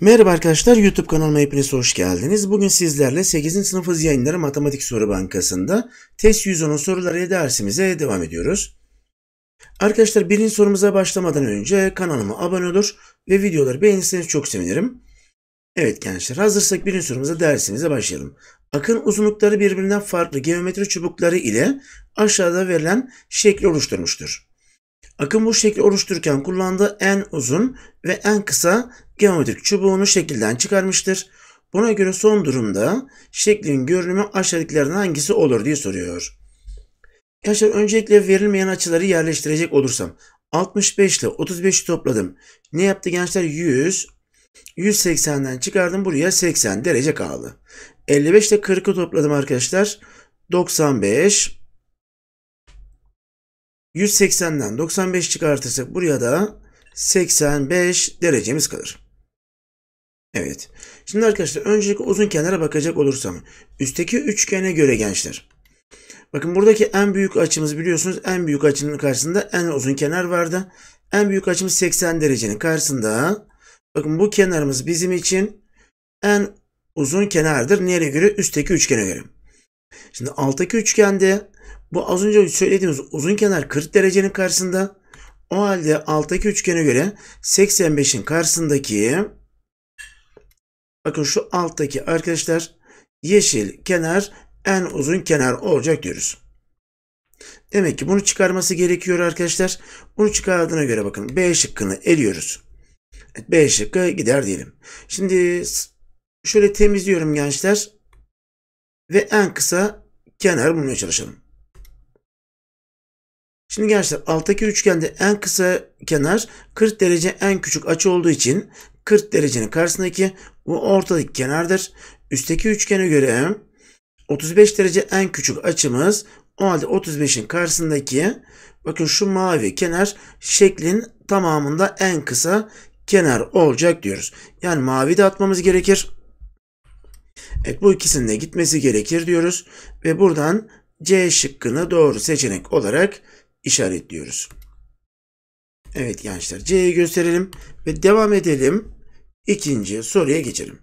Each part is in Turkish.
Merhaba arkadaşlar YouTube kanalıma hepiniz hoş geldiniz. Bugün sizlerle 8. sınıf hız yayınları matematik soru bankasında test 110'un soruları dersimize devam ediyoruz. Arkadaşlar birinci sorumuza başlamadan önce kanalıma abone olur ve videoları beğenirseniz çok sevinirim. Evet gençler hazırsak birinci sorumuza dersimize başlayalım. Akın uzunlukları birbirinden farklı geometri çubukları ile aşağıda verilen şekli oluşturmuştur. Akın bu şekli oluştururken kullandığı en uzun ve en kısa geometrik çubuğunu şekilden çıkarmıştır. Buna göre son durumda şeklin görünümü aşağıdakilerden hangisi olur diye soruyor. Gençler öncelikle verilmeyen açıları yerleştirecek olursam 65 ile 35'i topladım. Ne yaptı gençler? 100, 180'den çıkardım buraya 80 derece kaldı. 55 ile 40'ı topladım arkadaşlar. 95. 180'den 95 çıkartırsak buraya da 85 derecemiz kalır. Evet. Şimdi arkadaşlar öncelikle uzun kenara bakacak olursam. Üstteki üçgene göre gençler. Bakın buradaki en büyük açımız biliyorsunuz en büyük açının karşısında en uzun kenar vardı. En büyük açımız 80 derecenin karşısında Bakın bu kenarımız bizim için en uzun kenardır. Nereye göre? Üstteki üçgene göre. Şimdi alttaki üçgende bu az önce söylediğimiz uzun kenar 40 derecenin karşısında. O halde alttaki üçgene göre 85'in karşısındaki bakın şu alttaki arkadaşlar yeşil kenar en uzun kenar olacak diyoruz. Demek ki bunu çıkarması gerekiyor arkadaşlar. Bunu çıkardığına göre bakın B şıkkını eliyoruz. B şıkkı gider diyelim. Şimdi şöyle temizliyorum gençler. Ve en kısa kenar bulmaya çalışalım. Şimdi gençler alttaki üçgende en kısa kenar 40 derece en küçük açı olduğu için 40 derecenin karşısındaki bu ortadaki kenardır. Üstteki üçgene göre 35 derece en küçük açımız o halde 35'in karşısındaki bakın şu mavi kenar şeklin tamamında en kısa kenar olacak diyoruz. Yani mavi de atmamız gerekir. Evet bu ikisinin de gitmesi gerekir diyoruz. Ve buradan C şıkkını doğru seçenek olarak işaretliyoruz. Evet gençler C'yi gösterelim ve devam edelim. İkinci soruya geçelim.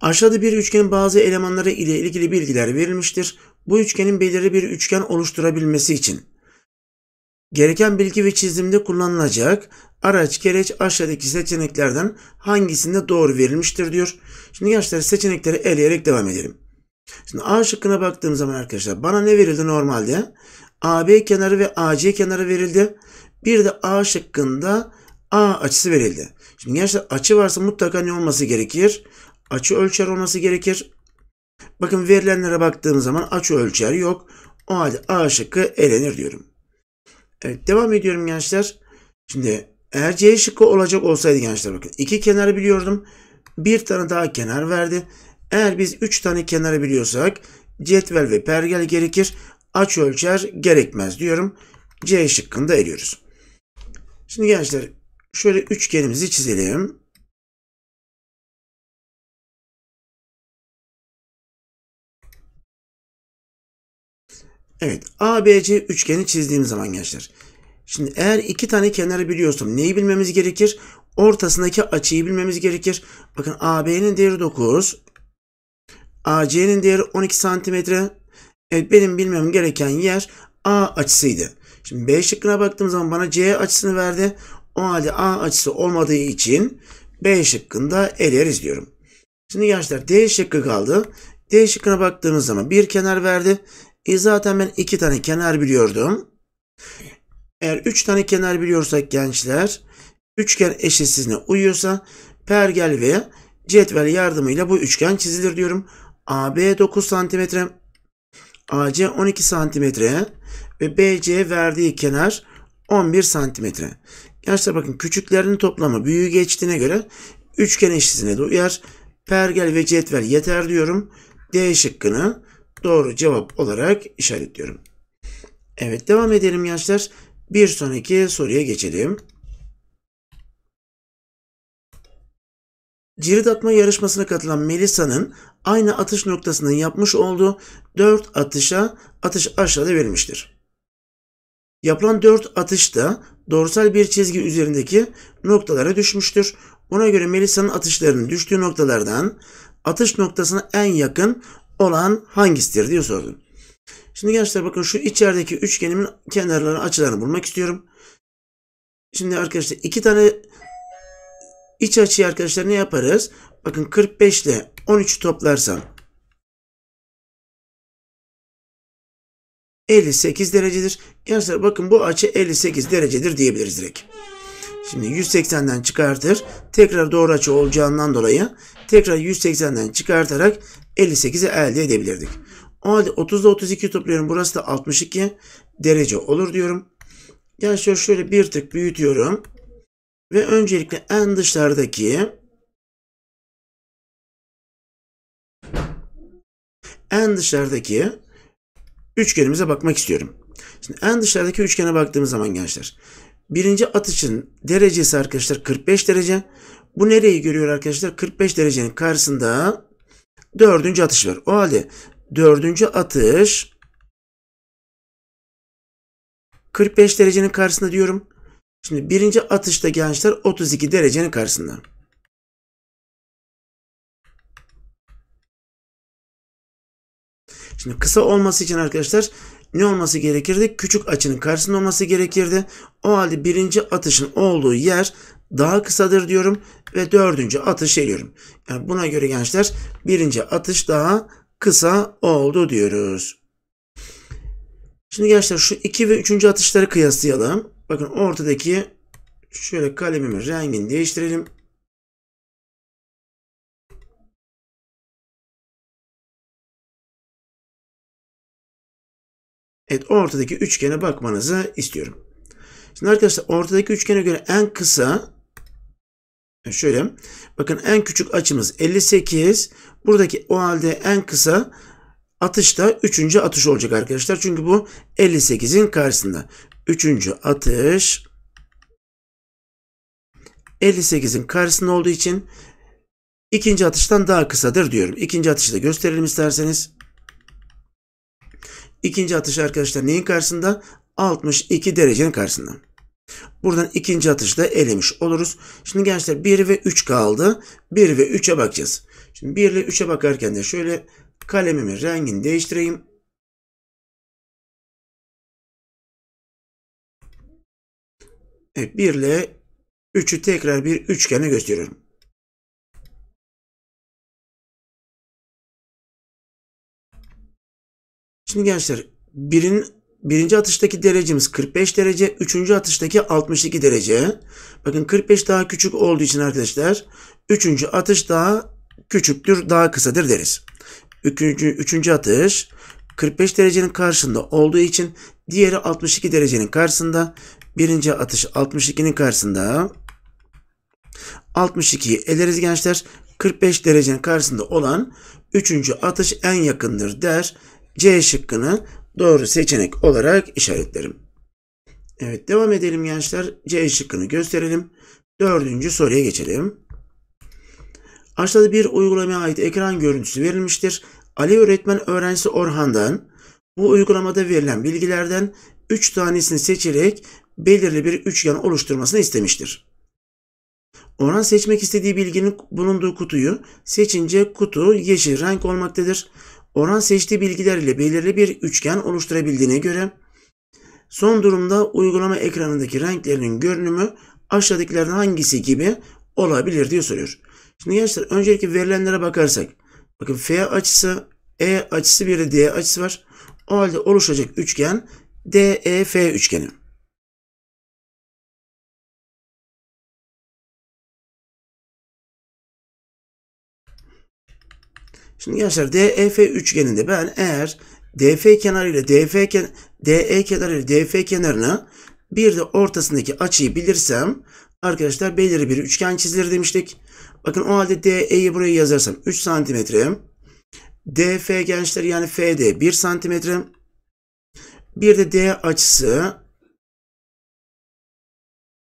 Aşağıda bir üçgenin bazı elemanları ile ilgili bilgiler verilmiştir. Bu üçgenin belirli bir üçgen oluşturabilmesi için Gereken bilgi ve çizimde kullanılacak araç, gereç aşağıdaki seçeneklerden hangisinde doğru verilmiştir diyor. Şimdi gençler seçenekleri eleyerek devam edelim. Şimdi A şıkkına baktığım zaman arkadaşlar bana ne verildi normalde? AB kenarı ve AC kenarı verildi. Bir de A şıkkında A açısı verildi. Şimdi gençler açı varsa mutlaka ne olması gerekir? Açı ölçer olması gerekir. Bakın verilenlere baktığım zaman açı ölçer yok. O halde A şıkkı elenir diyorum. Evet devam ediyorum gençler. Şimdi eğer C şıkkı olacak olsaydı gençler bakın. iki kenarı biliyordum. Bir tane daha kenar verdi. Eğer biz üç tane kenarı biliyorsak cetvel ve pergel gerekir. Aç ölçer gerekmez diyorum. C şıkkında eriyoruz. Şimdi gençler şöyle üçgenimizi çizelim. Evet ABC üçgeni çizdiğim zaman gençler. Şimdi eğer iki tane kenarı biliyorsam neyi bilmemiz gerekir? Ortasındaki açıyı bilmemiz gerekir. Bakın AB'nin değeri 9. AC'nin değeri 12 santimetre. Evet benim bilmem gereken yer A açısıydı. Şimdi B şıkkına baktığım zaman bana C açısını verdi. O halde A açısı olmadığı için B şıkkında eleriz diyorum. Şimdi gençler D şıkkı kaldı. D şıkkına baktığımız zaman bir kenar verdi. E zaten ben iki tane kenar biliyordum. Eğer üç tane kenar biliyorsak gençler üçgen eşitsizliğine uyuyorsa pergel ve cetvel yardımıyla bu üçgen çizilir diyorum. AB 9 cm, AC 12 cm ve BC verdiği kenar 11 cm. Gençler bakın küçüklerin toplamı büyüğü geçtiğine göre üçgen eşitsizliğine de uyar. Pergel ve cetvel yeter diyorum. D şıkkını doğru cevap olarak işaretliyorum. Evet devam edelim gençler. Bir sonraki soruya geçelim. Cirit atma yarışmasına katılan Melisa'nın aynı atış noktasının yapmış olduğu 4 atışa atış aşağıda verilmiştir. Yapılan 4 atışta dorsal bir çizgi üzerindeki noktalara düşmüştür. Ona göre Melisa'nın atışlarının düştüğü noktalardan atış noktasına en yakın olan hangisidir diye sordum. Şimdi gençler bakın şu içerideki üçgenimin kenarlarının açılarını bulmak istiyorum. Şimdi arkadaşlar iki tane iç açıyı arkadaşlar ne yaparız? Bakın 45 ile 13 toplarsam 58 derecedir. Gençler bakın bu açı 58 derecedir diyebiliriz direkt. Şimdi 180'den çıkartır. Tekrar doğru açı olacağından dolayı tekrar 180'den çıkartarak 58'i elde edebilirdik. O halde 30'da 32 topluyorum. Burası da 62 derece olur diyorum. Gençler şöyle bir tık büyütüyorum. Ve öncelikle en dışlardaki en dışlardaki üçgenimize bakmak istiyorum. Şimdi en dışlardaki üçgene baktığımız zaman gençler Birinci atışın derecesi arkadaşlar 45 derece. Bu nereyi görüyor arkadaşlar? 45 derecenin karşısında dördüncü atış var. O halde dördüncü atış 45 derecenin karşısında diyorum. Şimdi birinci atışta gençler 32 derecenin karşısında. Şimdi kısa olması için arkadaşlar ne olması gerekirdi? Küçük açının karşısında olması gerekirdi. O halde birinci atışın olduğu yer daha kısadır diyorum ve dördüncü atış ediyorum. Yani buna göre gençler birinci atış daha kısa oldu diyoruz. Şimdi gençler şu iki ve üçüncü atışları kıyaslayalım. Bakın ortadaki şöyle kalemimin rengini değiştirelim. Evet ortadaki üçgene bakmanızı istiyorum. Şimdi arkadaşlar ortadaki üçgene göre en kısa şöyle bakın en küçük açımız 58. Buradaki o halde en kısa atış da 3. atış olacak arkadaşlar. Çünkü bu 58'in karşısında. 3. atış 58'in karşısında olduğu için ikinci atıştan daha kısadır diyorum. İkinci atışı da gösterelim isterseniz. İkinci atış arkadaşlar neyin karşısında? 62 derecenin karşısında. Buradan ikinci atışla elemiş oluruz. Şimdi gençler 1 ve 3 kaldı. 1 ve 3'e bakacağız. Şimdi 1 ile 3'e bakarken de şöyle kalemimin rengini değiştireyim. Evet 1 ile 3'ü tekrar bir üçgene gösteriyorum. Şimdi gençler birin, birinci atıştaki derecemiz 45 derece. Üçüncü atıştaki 62 derece. Bakın 45 daha küçük olduğu için arkadaşlar üçüncü atış daha küçüktür daha kısadır deriz. Üçüncü, üçüncü atış 45 derecenin karşısında olduğu için diğeri 62 derecenin karşısında. Birinci atış 62'nin karşısında. 62'yi eleriz gençler. 45 derecenin karşısında olan üçüncü atış en yakındır der C şıkkını doğru seçenek olarak işaretlerim. Evet devam edelim gençler. C şıkkını gösterelim. Dördüncü soruya geçelim. Aşağıda bir uygulamaya ait ekran görüntüsü verilmiştir. Ali öğretmen öğrencisi Orhan'dan bu uygulamada verilen bilgilerden 3 tanesini seçerek belirli bir üçgen oluşturmasını istemiştir. Orhan seçmek istediği bilginin bulunduğu kutuyu seçince kutu yeşil renk olmaktadır oran seçtiği bilgiler ile belirli bir üçgen oluşturabildiğine göre son durumda uygulama ekranındaki renklerinin görünümü aşağıdakilerden hangisi gibi olabilir diye soruyor. Şimdi gençler öncelikle verilenlere bakarsak bakın F açısı, E açısı bir de D açısı var. O halde oluşacak üçgen DEF üçgeni. Şimdi gençler DEF üçgeninde ben eğer DF kenarı ile DF ken DE kenarı ile DF kenarını bir de ortasındaki açıyı bilirsem arkadaşlar belirli bir üçgen çizilir demiştik. Bakın o halde DE'yi buraya yazarsam 3 santimetre. DF gençler yani FD 1 santimetre. Bir de D açısı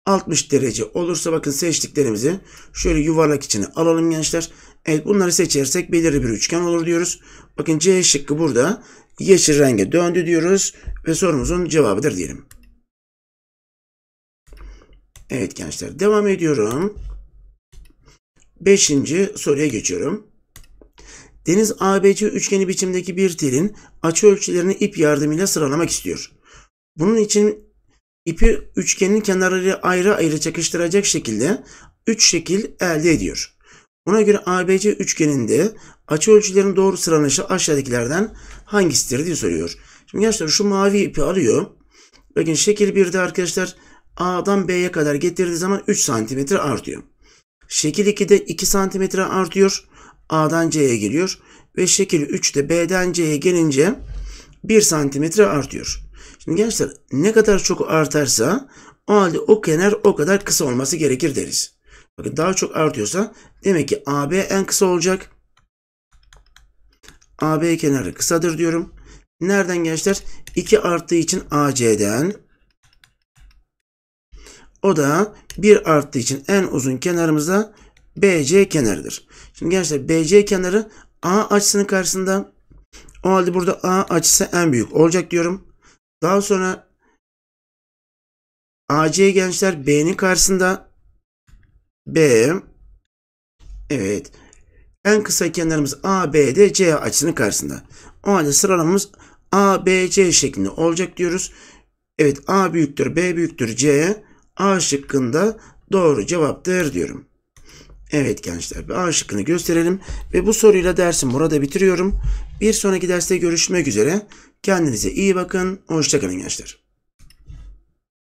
60 derece olursa bakın seçtiklerimizi şöyle yuvarlak içine alalım gençler. Evet bunları seçersek belirli bir üçgen olur diyoruz. Bakın C şıkkı burada yeşil renge döndü diyoruz ve sorumuzun cevabıdır diyelim. Evet gençler devam ediyorum. Beşinci soruya geçiyorum. Deniz ABC üçgeni biçimdeki bir telin açı ölçülerini ip yardımıyla sıralamak istiyor. Bunun için ipi üçgenin kenarları ayrı ayrı çakıştıracak şekilde 3 şekil elde ediyor. Ona göre ABC üçgeninde açı ölçülerin doğru sıralanışı aşağıdakilerden hangisidir diye soruyor. Şimdi gençler şu mavi ipi alıyor. Bakın şekil 1'de arkadaşlar A'dan B'ye kadar getirdiği zaman 3 cm artıyor. Şekil 2'de 2 cm artıyor. A'dan C'ye geliyor. Ve şekil 3'te B'den C'ye gelince 1 cm artıyor. Şimdi gençler ne kadar çok artarsa o halde o kenar o kadar kısa olması gerekir deriz. Bakın daha çok artıyorsa demek ki AB en kısa olacak. AB kenarı kısadır diyorum. Nereden gençler? 2 arttığı için AC'den. O da 1 arttığı için en uzun kenarımızda BC kenarıdır. Şimdi gençler BC kenarı A açısının karşısında. O halde burada A açısı en büyük olacak diyorum. Daha sonra AC gençler B'nin karşısında B evet en kısa kenarımız ABD C açısının karşısında. O halde sıralamamız ABC şeklinde olacak diyoruz. Evet A büyüktür B büyüktür C A şıkkında doğru cevaptır diyorum. Evet gençler A şıkkını gösterelim ve bu soruyla dersim burada bitiriyorum. Bir sonraki derste görüşmek üzere. Kendinize iyi bakın. Hoşçakalın gençler.